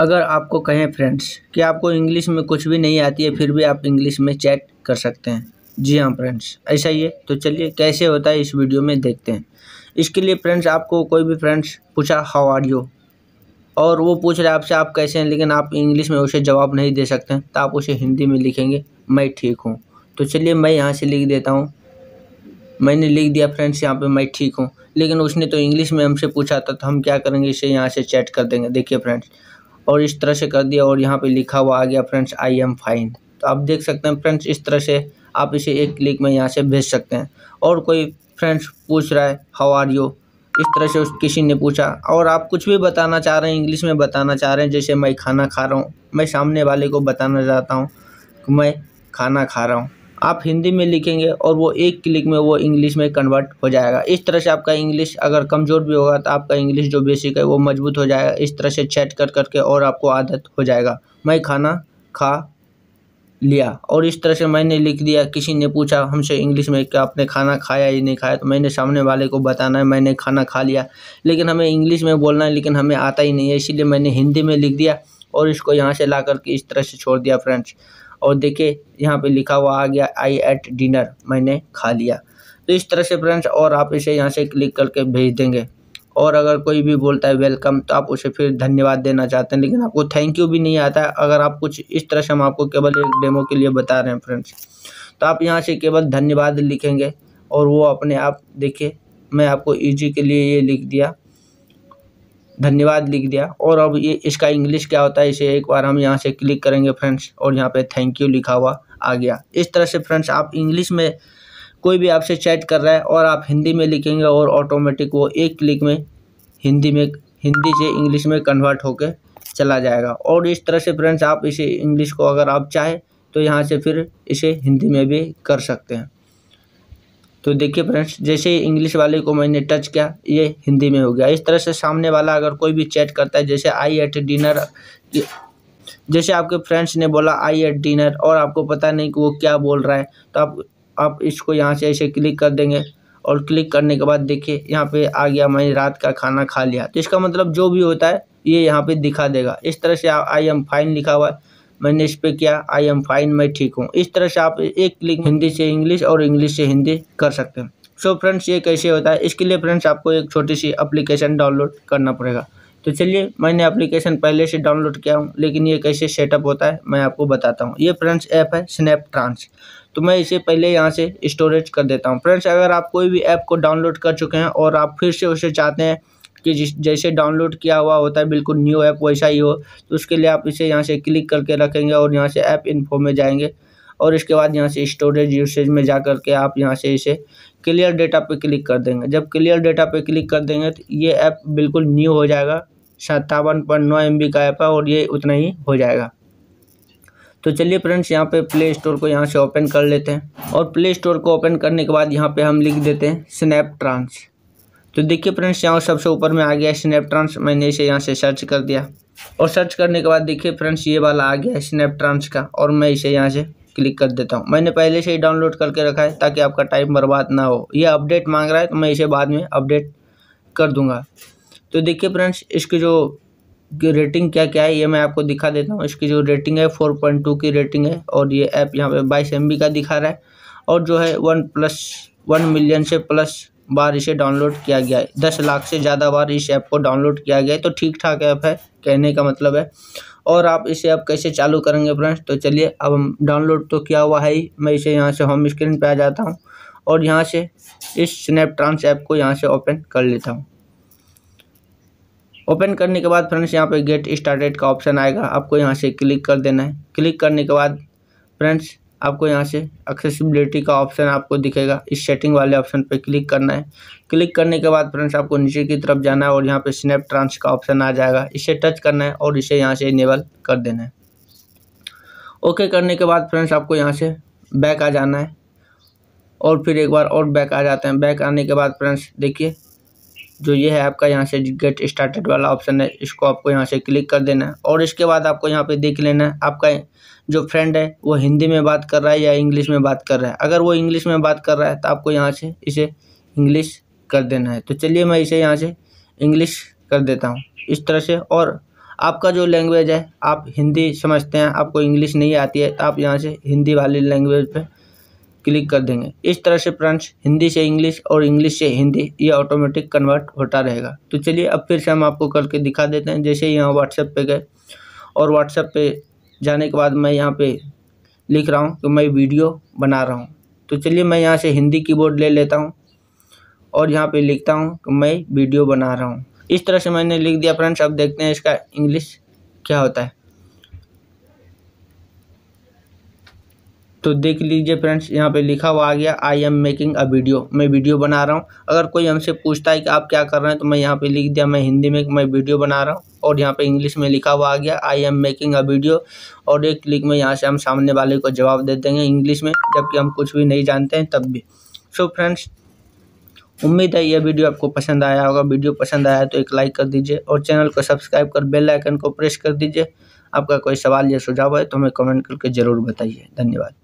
अगर आपको कहें फ्रेंड्स कि आपको इंग्लिश में कुछ भी नहीं आती है फिर भी आप इंग्लिश में चैट कर सकते हैं जी हाँ फ्रेंड्स ऐसा ही है तो चलिए कैसे होता है इस वीडियो में देखते हैं इसके लिए फ्रेंड्स आपको कोई भी फ्रेंड्स पूछा हाउ आर यू और वो पूछ रहे आपसे आप कैसे हैं लेकिन आप इंग्लिश में उसे जवाब नहीं दे सकते हैं तो आप उसे हिंदी में लिखेंगे मैं ठीक हूँ तो चलिए मैं यहाँ से लिख देता हूँ मैंने लिख दिया फ्रेंड्स यहाँ पे मैं ठीक हूँ लेकिन उसने तो इंग्लिश में हमसे पूछा था तो हम क्या करेंगे इसे यहाँ से चैट कर देंगे देखिए फ्रेंड्स और इस तरह से कर दिया और यहाँ पे लिखा हुआ आ गया फ्रेंड्स आई एम फाइन तो आप देख सकते हैं फ्रेंड्स इस तरह से आप इसे एक क्लिक में यहाँ से भेज सकते हैं और कोई फ्रेंड्स पूछ रहा है हाउ आर यू इस तरह से उस किसी ने पूछा और आप कुछ भी बताना चाह रहे हैं इंग्लिश में बताना चाह रहे हैं जैसे मैं खाना खा रहा हूँ मैं सामने वाले को बताना चाहता हूँ मैं खाना खा रहा हूँ आप हिंदी में लिखेंगे और वो एक क्लिक में वो इंग्लिश में कन्वर्ट हो जाएगा इस तरह से आपका इंग्लिश अगर कमज़ोर भी होगा तो आपका इंग्लिश जो बेसिक है वो मजबूत हो जाएगा इस तरह से चैट कर करके और आपको आदत हो जाएगा मैं खाना खा लिया और इस तरह से मैंने लिख दिया किसी ने पूछा हमसे इंग्लिश में कि आपने खाना खाया या नहीं खाया तो मैंने सामने वाले को बताना है मैंने खाना खा लिया लेकिन हमें इंग्लिश में बोलना है लेकिन हमें आता ही नहीं है इसीलिए मैंने हिंदी में लिख दिया और इसको यहाँ से ला करके इस तरह से छोड़ दिया फ्रेंड्स और देखिए यहाँ पे लिखा हुआ आ गया आई एट डिनर मैंने खा लिया तो इस तरह से फ्रेंड्स और आप इसे यहाँ से क्लिक करके भेज देंगे और अगर कोई भी बोलता है वेलकम तो आप उसे फिर धन्यवाद देना चाहते हैं लेकिन आपको थैंक यू भी नहीं आता है अगर आप कुछ इस तरह से हम आपको केवल एक डेमो के लिए बता रहे हैं फ्रेंड्स तो आप यहाँ से केवल धन्यवाद लिखेंगे और वो अपने आप देखिए मैं आपको ईजी के लिए ये लिख दिया धन्यवाद लिख दिया और अब ये इसका इंग्लिश क्या होता है इसे एक बार हम यहाँ से क्लिक करेंगे फ्रेंड्स और यहाँ पे थैंक यू लिखा हुआ आ गया इस तरह से फ्रेंड्स आप इंग्लिश में कोई भी आपसे चैट कर रहा है और आप हिंदी में लिखेंगे और ऑटोमेटिक वो एक क्लिक में हिंदी में हिंदी से इंग्लिश में कन्वर्ट होकर चला जाएगा और इस तरह से फ्रेंड्स आप इसे इंग्लिश को अगर आप चाहें तो यहाँ से फिर इसे हिंदी में भी कर सकते हैं तो देखिए फ्रेंड्स जैसे ही इंग्लिश वाले को मैंने टच किया ये हिंदी में हो गया इस तरह से सामने वाला अगर कोई भी चैट करता है जैसे आई एट डिनर जैसे आपके फ्रेंड्स ने बोला आई एट डिनर और आपको पता नहीं कि वो क्या बोल रहा है तो आप आप इसको यहाँ से ऐसे क्लिक कर देंगे और क्लिक करने के बाद देखिए यहाँ पे आ गया मैंने रात का खाना खा लिया तो इसका मतलब जो भी होता है ये यहाँ पे दिखा देगा इस तरह से आई एम फाइन लिखा हुआ है मैंने इस पर किया आई एम फाइन मैं ठीक हूँ इस तरह से आप एक क्लिक हिंदी से इंग्लिश और इंग्लिश से हिंदी कर सकते हैं सो so फ्रेंड्स ये कैसे होता है इसके लिए फ्रेंड्स आपको एक छोटी सी अप्लीकेशन डाउनलोड करना पड़ेगा तो चलिए मैंने एप्लीकेशन पहले से डाउनलोड किया हूँ लेकिन ये कैसे सेटअप होता है मैं आपको बताता हूँ ये फ्रेंड्स ऐप है स्नैप ट्रांस तो मैं इसे पहले यहाँ से स्टोरेज कर देता हूँ फ्रेंड्स अगर आप कोई भी ऐप को डाउनलोड कर चुके हैं और आप फिर से उसे चाहते हैं कि जिस जैसे डाउनलोड किया हुआ होता है बिल्कुल न्यू ऐप वैसा ही हो तो उसके लिए आप इसे यहाँ से क्लिक करके रखेंगे और यहाँ से ऐप इन्फो में जाएंगे और इसके बाद यहाँ से स्टोरेज यूसेज में जा करके आप यहाँ से इसे क्लियर डेटा पे क्लिक कर देंगे जब क्लियर डेटा पे क्लिक कर देंगे तो ये ऐप बिल्कुल न्यू हो जाएगा सत्तावन पॉइंट नौ एम का ऐप है और ये उतना ही हो जाएगा तो चलिए फ्रेंड्स यहाँ पे प्ले स्टोर को यहाँ से ओपन कर लेते हैं और प्ले स्टोर को ओपन करने के बाद यहाँ पे हम लिख देते हैं स्नैप ट्रांस तो देखिए फ्रेंड्स यहाँ सबसे ऊपर में आ गया स्नैपट्रांस मैंने इसे यहाँ से सर्च कर दिया और सर्च करने के बाद देखिए फ्रेंड्स ये वाला आ गया स्नैपट्रांस का और मैं इसे यहाँ से क्लिक कर देता हूँ मैंने पहले से ही डाउनलोड करके रखा है ताकि आपका टाइम बर्बाद ना हो ये अपडेट मांग रहा है तो मैं इसे बाद में अपडेट कर दूँगा तो देखिए फ्रेंड्स इसकी जो रेटिंग क्या क्या है ये मैं आपको दिखा देता हूँ इसकी जो रेटिंग है फोर पॉइंट टू की रेटिंग है और ये ऐप यहाँ पे बाईस एम का दिखा रहा है और जो है वन प्लस वन मिलियन से प्लस बार इसे डाउनलोड किया गया है दस लाख से ज़्यादा बार इस ऐप को डाउनलोड किया गया है तो ठीक ठाक ऐप है कहने का मतलब है और आप इसे अब कैसे चालू करेंगे फ्रेंड्स तो चलिए अब हम डाउनलोड तो किया हुआ है ही मैं इसे यहाँ से होम स्क्रीन पर आ जाता हूँ और यहाँ से इस स्नैपट्रांस ऐप को यहाँ से ओपन कर लेता हूँ ओपन करने के बाद फ्रेंड्स यहाँ पे गेट स्टार्टेड का ऑप्शन आएगा आपको यहाँ से क्लिक कर देना है क्लिक करने के बाद फ्रेंड्स आपको यहाँ से एक्सेसिबिलिटी का ऑप्शन आपको दिखेगा इस सेटिंग वाले ऑप्शन पर क्लिक करना है क्लिक करने के बाद फ्रेंड्स आपको नीचे की तरफ जाना है और यहाँ पे स्नैप ट्रांस का ऑप्शन आ जाएगा इसे टच करना है और इसे यहाँ से इनेबल कर देना है ओके करने के बाद फ्रेंड्स आपको यहाँ से बैक आ जाना है और फिर एक बार और बैक आ जाते हैं बैक आने के बाद फ्रेंड्स देखिए जो ये है आपका यहाँ से गेट स्टार्टेड वाला ऑप्शन है इसको आपको यहाँ से क्लिक कर देना है और इसके बाद आपको यहाँ पे देख लेना है आपका जो फ्रेंड है वो हिंदी में बात कर रहा है या इंग्लिश में बात कर रहा है अगर वो इंग्लिश में बात कर रहा है तो आपको यहाँ से इसे इंग्लिश कर देना है तो चलिए मैं इसे यहाँ से इंग्लिश कर देता हूँ इस तरह से और आपका जो लैंग्वेज है आप हिंदी समझते हैं आपको इंग्लिश नहीं आती है तो आप यहाँ से हिंदी वाली लैंग्वेज पर क्लिक कर देंगे इस तरह से फ्रेंड्स हिंदी से इंग्लिश और इंग्लिश से हिंदी ये ऑटोमेटिक कन्वर्ट होता रहेगा तो चलिए अब फिर से हम आपको करके दिखा देते हैं जैसे यहाँ व्हाट्सएप पे गए और व्हाट्सएप पे जाने के बाद मैं यहाँ पे लिख रहा हूँ कि मैं वीडियो बना रहा हूँ तो चलिए मैं यहाँ से हिंदी कीबोर्ड ले लेता हूँ और यहाँ पर लिखता हूँ कि मैं वीडियो बना रहा हूँ इस तरह से मैंने लिख दिया फ्रेंड्स अब देखते हैं इसका इंग्लिश क्या होता है तो देख लीजिए फ्रेंड्स यहाँ पे लिखा हुआ आ गया I am making a video मैं वीडियो बना रहा हूँ अगर कोई हमसे पूछता है कि आप क्या कर रहे हैं तो मैं यहाँ पे लिख दिया मैं हिंदी में मैं वीडियो बना रहा हूँ और यहाँ पे इंग्लिश में लिखा हुआ आ गया I am making a video और एक क्लिक में यहाँ से हम सामने वाले को जवाब दे देंगे इंग्लिश में जबकि हम कुछ भी नहीं जानते हैं तब भी सो so, फ्रेंड्स उम्मीद है यह वीडियो आपको पसंद आया होगा वीडियो पसंद आया तो एक लाइक कर दीजिए और चैनल को सब्सक्राइब कर बेल आइकन को प्रेस कर दीजिए आपका कोई सवाल या सुझाव है तो हमें कमेंट करके ज़रूर बताइए धन्यवाद